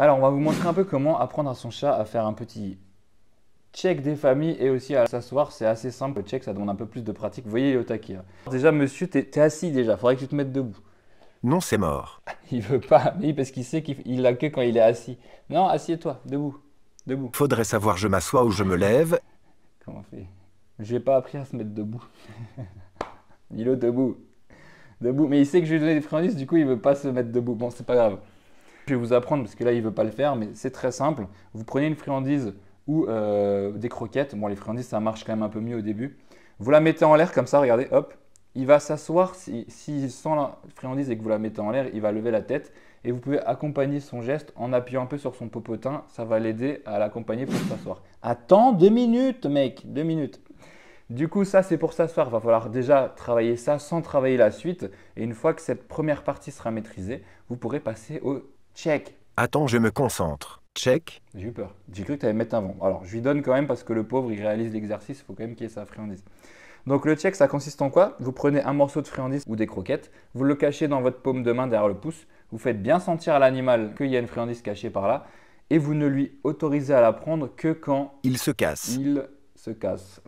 Alors, on va vous montrer un peu comment apprendre à son chat à faire un petit check des familles et aussi à s'asseoir. C'est assez simple. Le check, ça demande un peu plus de pratique. Vous voyez, il est au taquet. Hein. Déjà, monsieur, t'es es assis déjà. Faudrait que tu te mettes debout. Non, c'est mort. Il veut pas, mais parce qu'il sait qu'il a que quand il est assis. Non, assieds-toi, debout, debout. Faudrait savoir je m'assois ou je me lève. Comment on fait J'ai pas appris à se mettre debout. il est debout, debout. Mais il sait que je lui ai des friandises. du coup il veut pas se mettre debout. Bon, c'est pas grave. Je vais vous apprendre parce que là, il ne veut pas le faire, mais c'est très simple. Vous prenez une friandise ou euh, des croquettes. Bon, les friandises, ça marche quand même un peu mieux au début. Vous la mettez en l'air comme ça, regardez, hop. Il va s'asseoir. S'il sent la friandise et que vous la mettez en l'air, il va lever la tête. Et vous pouvez accompagner son geste en appuyant un peu sur son popotin. Ça va l'aider à l'accompagner pour s'asseoir. Attends deux minutes, mec, deux minutes. Du coup, ça, c'est pour s'asseoir. Il va falloir déjà travailler ça sans travailler la suite. Et une fois que cette première partie sera maîtrisée, vous pourrez passer au Check. Attends, je me concentre. Check. J'ai eu peur. J'ai cru que tu allais mettre un vent. Alors, je lui donne quand même parce que le pauvre, il réalise l'exercice. Il faut quand même qu'il ait sa friandise. Donc, le check, ça consiste en quoi Vous prenez un morceau de friandise ou des croquettes, vous le cachez dans votre paume de main derrière le pouce, vous faites bien sentir à l'animal qu'il y a une friandise cachée par là, et vous ne lui autorisez à la prendre que quand il se casse. Il se casse.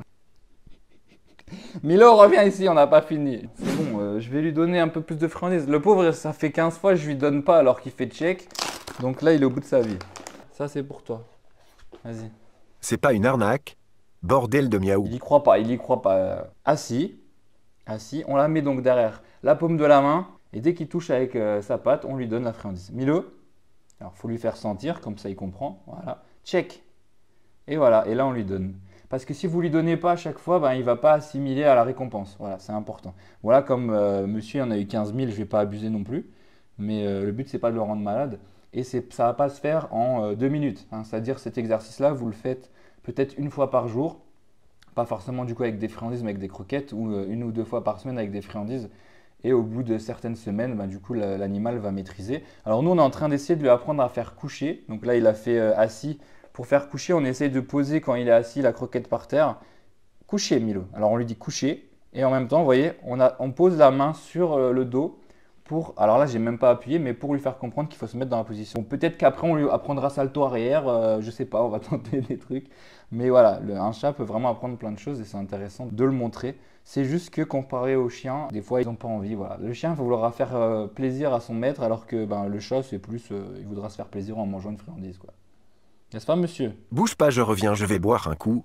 Milo, reviens ici, on n'a pas fini. C'est bon, euh, je vais lui donner un peu plus de friandises. Le pauvre, ça fait 15 fois, je lui donne pas alors qu'il fait check. Donc là, il est au bout de sa vie. Ça, c'est pour toi. Vas-y. C'est pas une arnaque Bordel de miaou. Il y croit pas, il y croit pas. Assis, ah, assis, ah, on la met donc derrière la paume de la main. Et dès qu'il touche avec euh, sa patte, on lui donne la friandise. Milo, alors faut lui faire sentir, comme ça il comprend. Voilà. Check. Et voilà, et là on lui donne. Parce que si vous ne lui donnez pas à chaque fois, ben, il ne va pas assimiler à la récompense. Voilà, c'est important. Voilà, comme euh, monsieur en a eu 15 000, je ne vais pas abuser non plus. Mais euh, le but, c'est pas de le rendre malade. Et ça ne va pas se faire en euh, deux minutes. Hein. C'est-à-dire cet exercice-là, vous le faites peut-être une fois par jour. Pas forcément du coup avec des friandises, mais avec des croquettes, ou une ou deux fois par semaine avec des friandises. Et au bout de certaines semaines, ben, du coup, l'animal va maîtriser. Alors nous, on est en train d'essayer de lui apprendre à faire coucher. Donc là, il a fait assis pour faire coucher, on essaye de poser quand il est assis la croquette par terre. Coucher, Milo. Alors on lui dit coucher. Et en même temps, vous voyez, on, a, on pose la main sur euh, le dos pour, alors là, j'ai même pas appuyé, mais pour lui faire comprendre qu'il faut se mettre dans la position. Peut-être qu'après, on lui apprendra salto arrière, euh, je sais pas, on va tenter des trucs. Mais voilà, le, un chat peut vraiment apprendre plein de choses et c'est intéressant de le montrer. C'est juste que comparé au chien, des fois, ils n'ont pas envie. Voilà. Le chien vouloir faire euh, plaisir à son maître, alors que ben, le chat, c'est plus, il voudra se faire plaisir en mangeant une friandise. Quoi. N'est-ce pas, monsieur Bouge pas, je reviens, je vais boire un coup.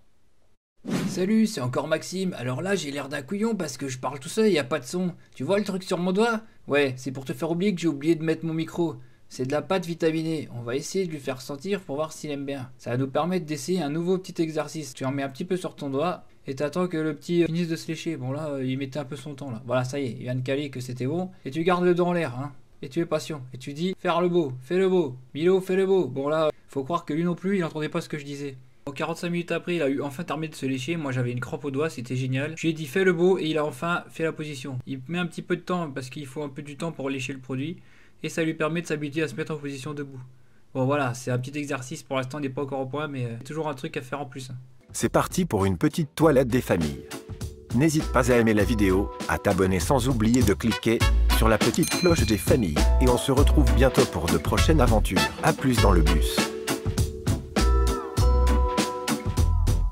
Salut, c'est encore Maxime. Alors là, j'ai l'air d'un couillon parce que je parle tout seul, y a pas de son. Tu vois le truc sur mon doigt Ouais, c'est pour te faire oublier que j'ai oublié de mettre mon micro. C'est de la pâte vitaminée. On va essayer de lui faire sentir pour voir s'il aime bien. Ça va nous permettre d'essayer un nouveau petit exercice. Tu en mets un petit peu sur ton doigt et t'attends que le petit euh, finisse de se lécher. Bon là, euh, il mettait un peu son temps là. Voilà, ça y est, il vient de caler que c'était bon. Et tu gardes le dos en l'air, hein. Et tu es patient. Et tu dis, faire le beau, fais le beau. Milo, fais le beau. Bon là, faut croire que lui non plus, il n'entendait pas ce que je disais. Bon, 45 minutes après, il a eu enfin terminé de se lécher. Moi, j'avais une crampe au doigt, c'était génial. Je lui ai dit fais le beau et il a enfin fait la position. Il met un petit peu de temps parce qu'il faut un peu du temps pour lécher le produit et ça lui permet de s'habituer à se mettre en position debout. Bon voilà, c'est un petit exercice, pour l'instant on n'est pas encore au point, mais euh, toujours un truc à faire en plus. C'est parti pour une petite toilette des familles. N'hésite pas à aimer la vidéo, à t'abonner sans oublier de cliquer sur la petite cloche des familles, et on se retrouve bientôt pour de prochaines aventures. A plus dans le bus.